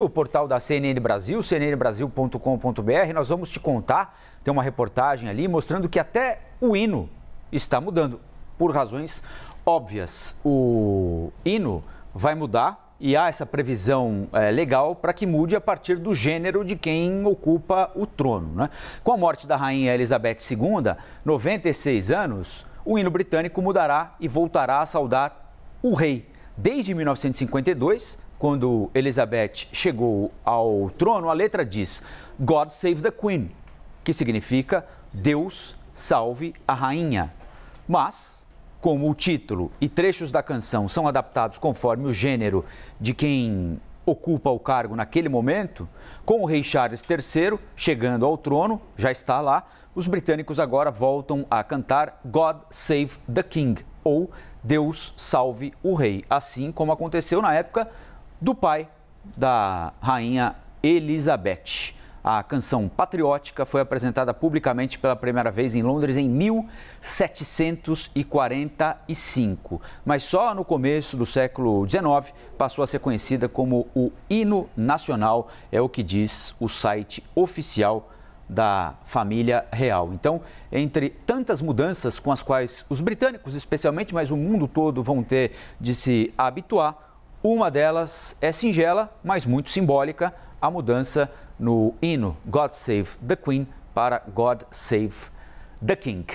O portal da CNN Brasil, cnnbrasil.com.br, nós vamos te contar, tem uma reportagem ali mostrando que até o hino está mudando, por razões óbvias. O hino vai mudar e há essa previsão é, legal para que mude a partir do gênero de quem ocupa o trono. Né? Com a morte da rainha Elizabeth II, 96 anos, o hino britânico mudará e voltará a saudar o rei. Desde 1952, quando Elizabeth chegou ao trono, a letra diz God Save the Queen, que significa Deus salve a rainha. Mas, como o título e trechos da canção são adaptados conforme o gênero de quem ocupa o cargo naquele momento, com o rei Charles III chegando ao trono, já está lá, os britânicos agora voltam a cantar God Save the King, ou Deus salve o rei, assim como aconteceu na época do pai da rainha Elizabeth. A canção patriótica foi apresentada publicamente pela primeira vez em Londres em 1745, mas só no começo do século XIX passou a ser conhecida como o hino nacional, é o que diz o site oficial da família real. Então, entre tantas mudanças com as quais os britânicos, especialmente, mas o mundo todo vão ter de se habituar, uma delas é singela, mas muito simbólica, a mudança no hino God Save the Queen para God Save the King.